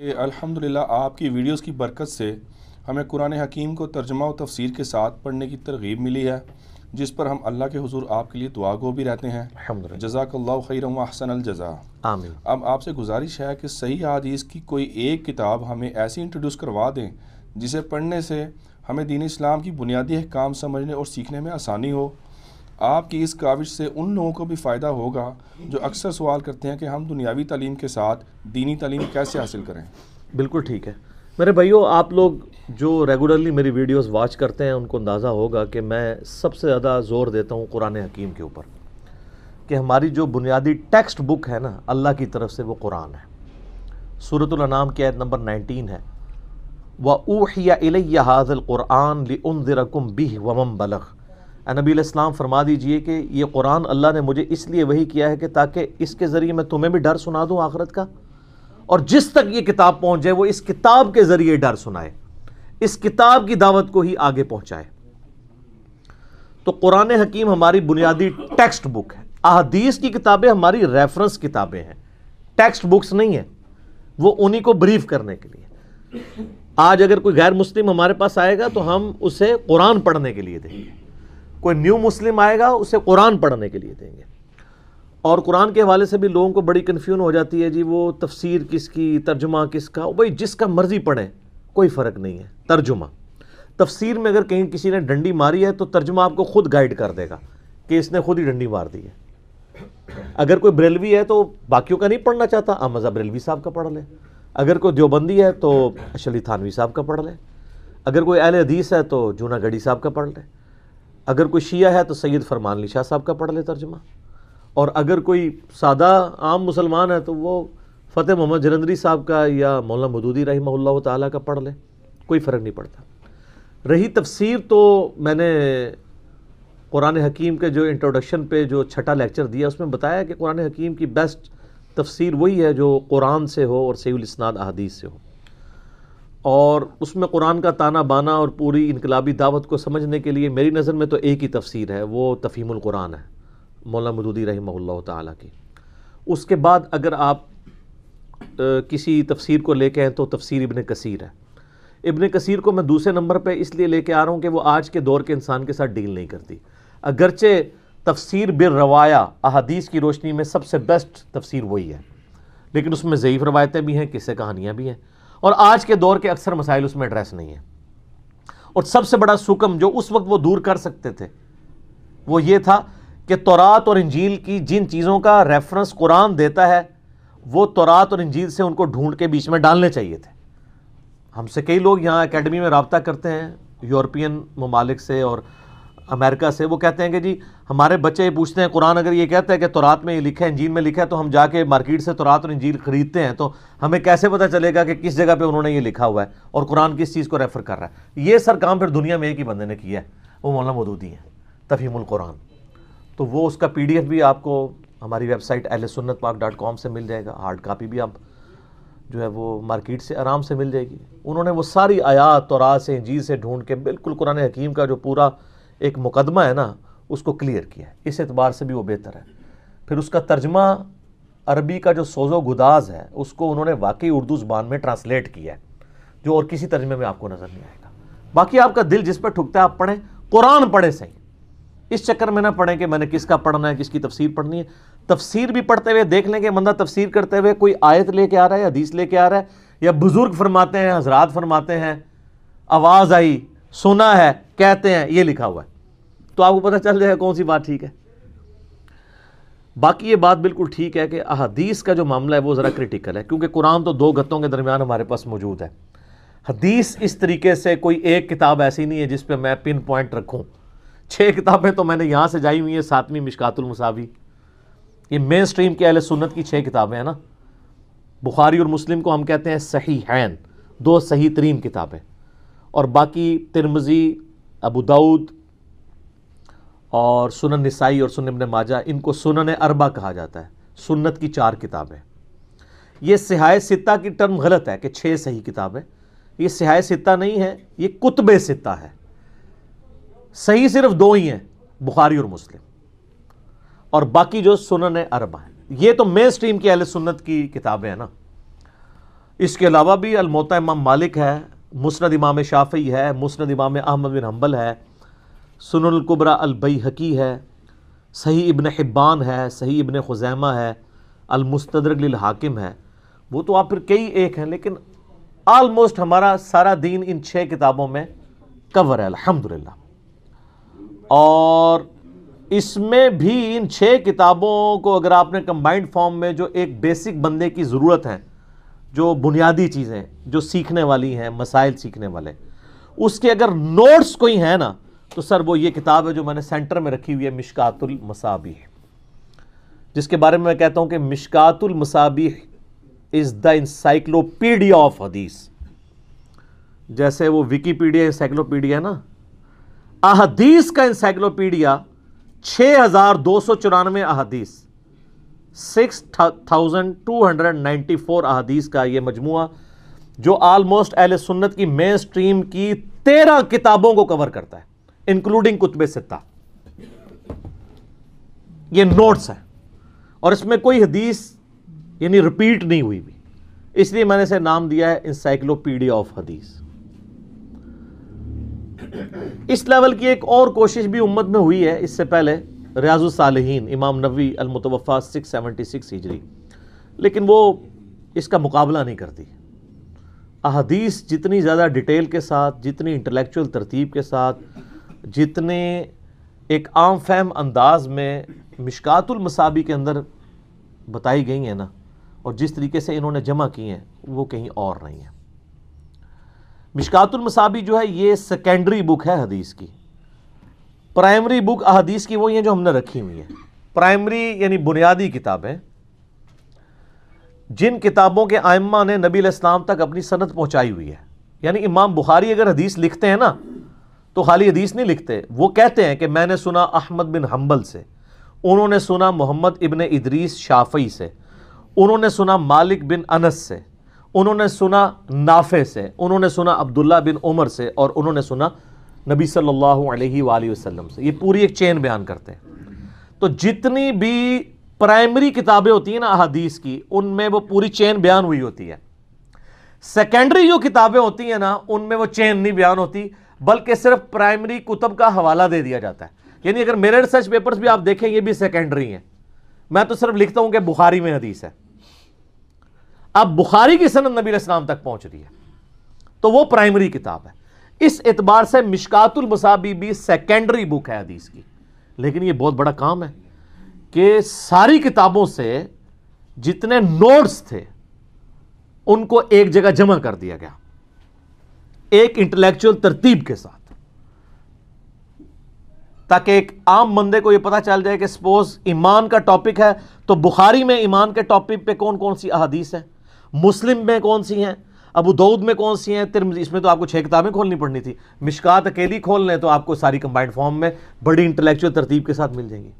कि अल्हम्दुलिल्लाह आपकी वीडियोस की बरकत से हमें कुरान हकीम को तर्जमा और तफसीर के साथ पढ़ने की तरगीब मिली है जिस पर हम अल्लाह के हजूर आपके लिए दुआ गो भी रहते हैं जजाकल्ला खैर जजा आमीन अब आपसे गुजारिश है कि सही हदीस की कोई एक किताब हमें ऐसी इंट्रोड्यूस करवा दें जिसे पढ़ने से हमें दीन इस्लाम की बुनियादी अहकाम समझने और सीखने में आसानी हो आपकी इस काविश से उन लोगों को भी फ़ायदा होगा जो अक्सर सवाल करते हैं कि हम दुनियावी तलीम के साथ दीनी तलीम कैसे हासिल करें बिल्कुल ठीक है मेरे भाइयों आप लोग जो रेगुलरली मेरी वीडियोस वॉच करते हैं उनको अंदाज़ा होगा कि मैं सबसे ज़्यादा ज़ोर देता हूँ कुरान हकीम के ऊपर कि हमारी जो बुनियादी टेक्स्ट बुक है ना अल्लाह की तरफ से वो कुरान है सूरतुलनाम की आयत नंबर नाइनटीन है व ऊहिया हाजल कुरान ली उन बिह वम बलख़ नबी इस्लाम फरमा दीजिए कि ये कुरान अल्लाह ने मुझे इसलिए वही किया है कि ताकि इसके ज़रिए मैं तुम्हें भी डर सुना दूँ आखरत का और जिस तक ये किताब पहुँच जाए वो इस किताब के ज़रिए डर सुनाए इस किताब की दावत को ही आगे पहुँचाए तो कुरान हकीम हमारी बुनियादी टेक्स्ट बुक है अहदीस की किताबें हमारी रेफरेंस किताबें हैं टेक्स्ट बुक्स नहीं हैं वो उन्हीं को ब्रीफ करने के लिए आज अगर कोई गैर मुस्लिम हमारे पास आएगा तो हम उसे कुरान पढ़ने के लिए देंगे कोई न्यू मुस्लिम आएगा उसे कुरान पढ़ने के लिए देंगे और कुरान के हवाले से भी लोगों को बड़ी कन्फ्यूज हो जाती है जी वो तफसीर किसकी तर्जुमा किसका भाई जिसका मर्ज़ी पढ़ें कोई फ़र्क नहीं है तर्जुमा तफसीर में अगर कहीं किसी ने डंडी मारी है तो तर्जुमा आपको खुद गाइड कर देगा कि इसने खुद ही डंडी मार दी है अगर कोई ब्रेलवी है तो बाकियों का नहीं पढ़ना चाहता आमजा ब्रेलवी साहब का पढ़ लें अगर कोई देवबंदी है तो अशली थानवी साहब का पढ़ लें अगर कोई अहले हदीस है तो जूनागढ़ी साहब का पढ़ लें अगर कोई शिया है तो सैयद फरमान अली शाह साहब का पढ़ ले तर्जमा और अगर कोई सादा आम मुसलमान है तो वो फ़तेह मोहम्मद जलंदरी साहब का या मौलाना मदूदी रही ताला का पढ़ ले कोई फ़र्क नहीं पड़ता रही तफसीर तो मैंने कुरान हकीम के जो इंट्रोडक्शन पे जो छठा लेक्चर दिया उसमें बताया कि कुरान हकीम की बेस्ट तफसीर वही है जो कुरान से हो और सैल अहदीस से हो और उसमें कुरान का ताना बाना और पूरी इनकलाबी दावत को समझने के लिए मेरी नज़र में तो एक ही तफसीर है वो तफ़ीमुल कुरान है मौलाना मदूदी रही ताला की उसके बाद अगर आप आ, किसी तफसीर को लेके हैं तो तफसीर इबन कसीर है इबन कसीर को मैं दूसरे नंबर पे इसलिए लेके आ रहा हूँ कि वो आज के दौर के इंसान के साथ डील नहीं करती अगरचे तफसीर बिर रवाया अहादीस की रोशनी में सबसे बेस्ट तफसीर वही है लेकिन उसमें ज़यीफ़ रवायतें भी हैं किस्से कहानियाँ भी हैं और आज के दौर के अक्सर मसाइल उसमें एड्रेस नहीं है और सबसे बड़ा सुकम जो उस वक्त वो दूर कर सकते थे वो ये था कि तौरात और इंजील की जिन चीज़ों का रेफरेंस कुरान देता है वो तौरात और इंजील से उनको ढूंढ के बीच में डालने चाहिए थे हमसे कई लोग यहाँ अकेडमी में रबता करते हैं यूरोपियन ममालिक से और अमेरिका से वो कहते हैं कि जी हमारे बच्चे ये पूछते हैं कुरान अगर ये कहता है कि तौरात में ये लिखा है इंजीन में लिखा है तो हम जाके मार्केट से तौरात और इंजील ख़रीदते हैं तो हमें कैसे पता चलेगा कि किस जगह पे उन्होंने ये लिखा हुआ है और कुरान किस चीज़ को रेफ़र कर रहा है ये सर काम फिर दुनिया में एक ही बंदे ने किया है वो मौलाना मदूदी हैं तफीमुल कुरान तो वो उसका पी भी आपको हमारी वेबसाइट एल सुन्नत पाक डॉट कॉम से मिल जाएगा हार्ड कापी भी आप जो है वो मार्केट से आराम से मिल जाएगी उन्होंने वो सारी आयात और से इंजील से ढूंढ के बिल्कुल कुरान हकीम का जो पूरा एक मुकदमा है ना उसको क्लियर किया है इस एतबार से भी वो बेहतर है फिर उसका तर्जमा अरबी का जो सोजो गुदाज है उसको उन्होंने वाकई उर्दू ज़बान में ट्रांसलेट किया है जो और किसी तर्जमे में आपको नज़र नहीं आएगा बाकी आपका दिल जिस पर ठुकता है आप पढ़ें कुरान पढ़े सही इस चक्कर में ना पढ़ें कि मैंने किसका पढ़ना है किसकी तफसीर पढ़नी है तफसीर भी पढ़ते हुए देख लेंगे मंदा तफसीर करते हुए कोई आयत लेके आ रहा है हदीस लेके आ रहा है या बुज़ुर्ग फरमाते हैं हजरात फरमाते हैं आवाज़ आई सुना है कहते हैं ये लिखा हुआ है तो आपको पता चल जाएगा कौन सी बात ठीक है बाकी ये बात बिल्कुल ठीक है कि अहदीस का जो मामला है वो ज़रा क्रिटिकल है क्योंकि कुरान तो दो गत्तों के दरमियान हमारे पास मौजूद है हदीस इस तरीके से कोई एक किताब ऐसी नहीं है जिस पर मैं पिन पॉइंट रखूँ छः किताबें तो मैंने यहाँ से जाई हुई हैं सातवीं मिशकातुलमसावी ये मेन स्ट्रीम के अहल सुन्नत की छः किताबें हैं ना बुखारी और मुस्लिम को हम कहते हैं सही हैन दो सही तरीन किताबें और बाकी तिरमजी अबू दाऊद और सुनन नसाई और सुन इबन माजा इनको सुनन अरबा कहा जाता है सुन्नत की चार किताबें ये सिहाय सिता की टर्म गलत है कि छः सही किताबें ये सिहाय सिता नहीं है ये कुतब सिता है सही सिर्फ दो ही हैं बुखारी और मुस्लिम और बाकी जो सुनन अरबा है ये तो मेन स्ट्रीम की अहल सुन्नत की किताबें हैं ना इसके अलावा भी अलमोता इमाम मालिक है मुस्ंद इमाम शाफ़ी है मुस्ंद इमाम अहमद बिन हम्बल है सुनलकुबरा अलबई हकी है सही इबन हिब्बान है सही इबन खुजैमा है अलमुस्तरक हाकिम है वो तो आप फिर कई एक हैं लेकिन आलमोस्ट हमारा सारा दीन इन छः किताबों में कवर है अलहमदिल्ला और इसमें भी इन छः किताबों को अगर आपने कम्बाइंड फॉर्म में जो एक बेसिक बंदे की ज़रूरत है जो बुनियादी चीज़ें जो सीखने वाली हैं मसाइल सीखने वाले उसके अगर नोट्स कोई हैं ना तो सर वो ये किताब है जो मैंने सेंटर में रखी हुई है मिशकातुल मसाबी जिसके बारे में मैं कहता हूँ कि Mishkatul Masabih is the encyclopedia of hadith जैसे वो विकीपीडिया इंसाइक्लोपीडिया ना अहदीस का इंसाइक्लोपीडिया छः हज़ार दो सौ चौरानवे अहदीस six thousand two hundred ninety four अहदीस का यह मजमु जो आलमोस्ट अहल सुन्नत की मेन स्ट्रीम की तेरह किताबों को कवर करता है इंक्लूडिंग कुतब सित्ता ये नोट्स हैं और इसमें कोई हदीस यानी रिपीट नहीं हुई भी इसलिए मैंने इसे नाम दिया है इंसाइक्लोपीडिया ऑफ हदीस इस लेवल की एक और कोशिश भी उम्मत में हुई है इससे पहले रयाजुलसालहीन इमाम नबी अलमतवफ़ा सिक्स सेवेंटी सिक्स हिजरी लेकिन वो इसका मुकाबला नहीं करती अहदीस जितनी ज़्यादा डिटेल के साथ जितनी इंटलेक्चुअल तरतीब के साथ जितने एक आम फहम अंदाज में मसाबी के अंदर बताई गई हैं ना और जिस तरीके से इन्होंने जमा की हैं वो कहीं और नहीं है मसाबी जो है ये सेकेंडरी बुक है हदीस की प्राइमरी बुक अहदीस की वो ये है जो हमने रखी हुई है प्राइमरी यानी बुनियादी किताबें जिन किताबों के आयमा ने नबी इस्लाम तक अपनी सनत पहुंचाई हुई है यानी इमाम बुखारी अगर हदीस लिखते हैं ना तो खाली हदीस नहीं लिखते वो कहते हैं कि मैंने सुना अहमद बिन हम्बल से उन्होंने सुना मोहम्मद इबन इदरीस शाफई से उन्होंने सुना मालिक बिन अनस से उन्होंने सुना नाफे से उन्होंने सुना अब्दुल्ला बिन उमर से और उन्होंने सुना नबी सल्लल्लाहु अलैहि वसल्लम से ये पूरी एक चेन बयान करते हैं तो जितनी भी प्राइमरी किताबें होती हैं ना अदीस की उनमें वो पूरी चेन बयान हुई होती है सेकेंडरी जो किताबें होती हैं ना उनमें वो चेन नहीं बयान होती बल्कि सिर्फ प्राइमरी कुतब का हवाला दे दिया जाता है यानी अगर मेरे रिसर्च पेपर्स भी आप देखें ये भी सेकेंडरी हैं मैं तो सिर्फ लिखता हूँ कि बुखारी में हदीस है अब बुखारी की सनत नबी इस्लाम तक पहुँच रही है तो वो प्राइमरी किताब है इस एतबार से मिशकातुल मसाबी भी सेकेंडरी बुक है हदीस की लेकिन ये बहुत बड़ा काम है कि सारी किताबों से जितने नोट्स थे उनको एक जगह जमा कर दिया गया एक इंटेलेक्चुअल तरतीब के साथ ताकि एक आम बंदे को यह पता चल जाए कि सपोज ईमान का टॉपिक है तो बुखारी में ईमान के टॉपिक पे कौन कौन सी अहदीस है मुस्लिम में कौन सी हैं अबू दऊद में कौन सी हैं तिर इसमें तो आपको छः किताबें खोलनी पड़नी थी मिशकात अकेली खोल लें तो आपको सारी कंबाइंड फॉर्म में बड़ी इंटेलेक्चुअल तरतीब के साथ मिल जाएंगी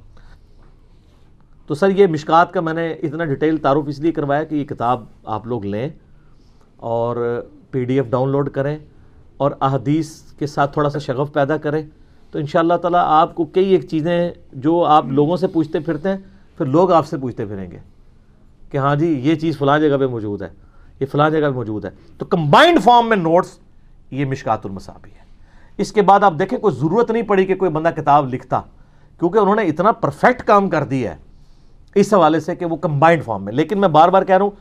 तो सर ये मिशकात का मैंने इतना डिटेल तारुफ इसलिए करवाया कि ये किताब आप लोग लें और पी डाउनलोड करें और अहदीस के साथ थोड़ा सा शगफ़ पैदा करें तो इन ताला आपको कई एक चीज़ें जो आप लोगों से पूछते फिरते हैं फिर लोग आपसे पूछते फिरेंगे कि हाँ जी ये चीज़ फ़लाँ जगह पे मौजूद है ये फला जगह मौजूद है तो कंबाइंड फॉर्म में नोट्स ये मिशकातुलमसाबी है इसके बाद आप देखें कोई ज़रूरत नहीं पड़ी कि कोई बंदा किताब लिखता क्योंकि उन्होंने इतना परफेक्ट काम कर दिया है इस हवाले से कि वो कंबाइंड फॉर्म में लेकिन मैं बार बार कह रहा हूँ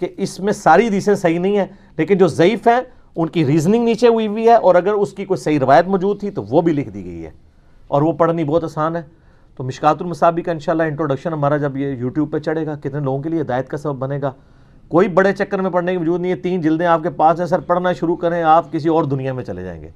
कि इसमें सारी हदीसें सही नहीं है लेकिन जो ज़यीफ़ हैं उनकी रीजनिंग नीचे हुई हुई है और अगर उसकी कोई सही रवायत मौजूद थी तो वो भी लिख दी गई है और वो पढ़नी बहुत आसान है तो मिशकातुल मसाबी का इंशाल्लाह इंट्रोडक्शन हमारा जब ये यूट्यूब पर चढ़ेगा कितने लोगों के लिए हिदायत का सबब बनेगा कोई बड़े चक्कर में पढ़ने की वजूद नहीं है तीन जिल्दें आपके पास हैं सर पढ़ना शुरू करें आप किसी और दुनिया में चले जाएंगे